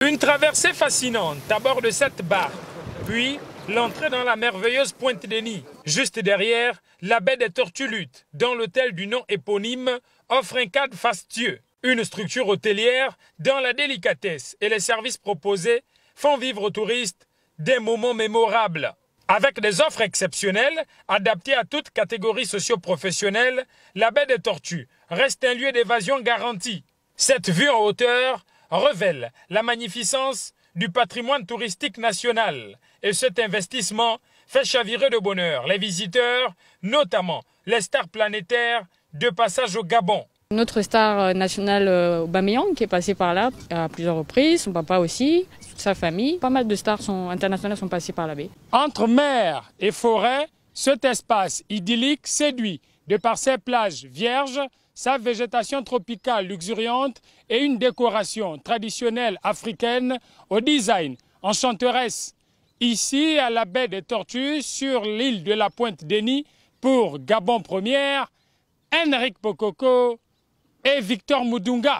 Une traversée fascinante à bord de cette barque, puis l'entrée dans la merveilleuse Pointe Denis. Juste derrière, la baie des Tortulutes, dans l'hôtel du nom éponyme, offre un cadre fastueux. Une structure hôtelière dans la délicatesse et les services proposés font vivre aux touristes des moments mémorables. Avec des offres exceptionnelles, adaptées à toute catégorie socio-professionnelle, la baie des Tortues reste un lieu d'évasion garanti. Cette vue en hauteur révèle la magnificence du patrimoine touristique national et cet investissement fait chavirer de bonheur les visiteurs, notamment les stars planétaires de passage au Gabon. Notre star euh, nationale euh, Aubameyang qui est passé par là à plusieurs reprises, son papa aussi, toute sa famille. Pas mal de stars sont, internationales sont passées par la baie. Entre mer et forêt, cet espace idyllique séduit de par ses plages vierges, sa végétation tropicale luxuriante et une décoration traditionnelle africaine au design enchanteresse. Ici, à la baie des Tortues, sur l'île de la Pointe-Denis, pour Gabon Première, Henrik Pococo et Victor Moudunga.